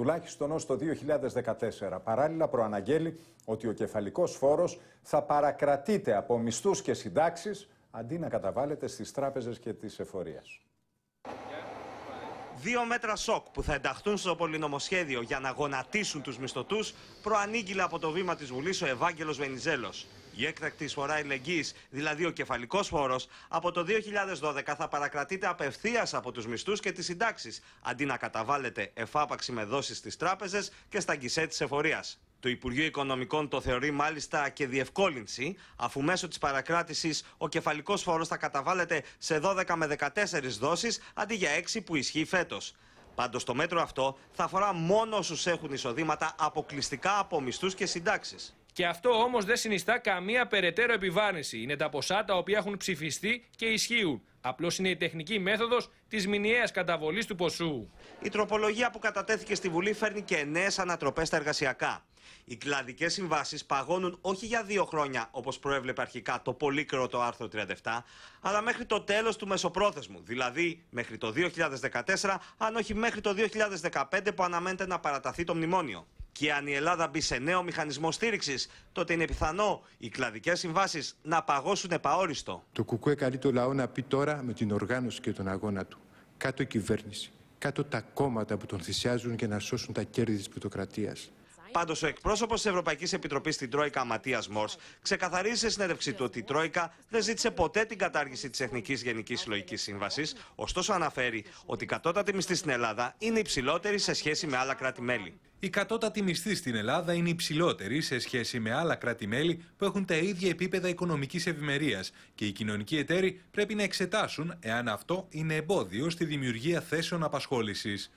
τουλάχιστον ως το 2014. Παράλληλα προαναγγέλει ότι ο κεφαλικός φόρος θα παρακρατείται από μισθούς και συντάξεις αντί να καταβάλλεται στις τράπεζες και τις εφορίες. Δύο μέτρα σοκ που θα ενταχθούν στο πολυνομοσχέδιο για να γονατίσουν τους μισθωτούς, προανήγγειλε από το βήμα της Βουλής ο Ευάγγελος Βενιζέλος. Η έκτακτη εισφορά ελεγγύης, δηλαδή ο κεφαλικός φόρος, από το 2012 θα παρακρατείται απευθείας από τους μισθούς και τις συντάξεις, αντί να καταβάλλεται εφάπαξη με δόσεις στις τράπεζες και στα γκισέ της εφορίας. Το Υπουργείο Οικονομικών το θεωρεί μάλιστα και διευκόλυνση, αφού μέσω της παρακράτησης ο κεφαλικός φόρος θα καταβάλλεται σε 12 με 14 δόσεις αντί για 6 που ισχύει φέτος. Πάντως το μέτρο αυτό θα αφορά μόνο όσους έχουν εισοδήματα αποκλειστικά από μισθούς και συντάξεις. Και αυτό όμως δεν συνιστά καμία περαιτέρω επιβάρυνση. Είναι τα ποσά τα οποία έχουν ψηφιστεί και ισχύουν. Απλώς είναι η τεχνική μέθοδος της μηνιαίας καταβολής του ποσού. Η τροπολογία που κατατέθηκε στη Βουλή φέρνει και νέες ανατροπές στα εργασιακά. Οι κλαδικές συμβάσεις παγώνουν όχι για δύο χρόνια, όπως προέβλεπε αρχικά το πολύκαιρο το άρθρο 37, αλλά μέχρι το τέλος του μεσοπρόθεσμου, δηλαδή μέχρι το 2014, αν όχι μέχρι το 2015 που αναμένεται να παραταθεί το μνημόνιο. Και αν η Ελλάδα μπει σε νέο μηχανισμό στήριξης, τότε είναι πιθανό οι κλαδικές συμβάσεις να παγώσουν επαόριστο. Το Κουκουέ καλεί το λαό να πει τώρα με την οργάνωση και τον αγώνα του. Κάτω η κυβέρνηση, κάτω τα κόμματα που τον θυσιάζουν για να σώσουν τα κέρδη της πλουτοκρατίας. Πάντως, ο εκπρόσωπος της Ευρωπαϊκής Επιτροπής στην Τρόικα, Ματίας Μόρ, ξεκαθαρίζει σε συνέντευξη του ότι η Τρόικα δεν ζήτησε ποτέ την κατάργηση της Εθνικής Γενικής Συλλογικής Σύμβασης, ωστόσο αναφέρει ότι η κατώτατη μισθή στην Ελλάδα είναι υψηλότερη σε σχέση με άλλα κράτη-μέλη. Η κατώτατη μισθή στην Ελλάδα είναι υψηλότερη σε σχέση με άλλα κράτη-μέλη που έχουν τα ίδια επίπεδα οικονομικής ευημερίας και οι κοινωνικοί εταίροι πρέπει να εξετάσουν εάν αυτό είναι εμπόδιο στη δημιουργία θέσεων απασχόλησης.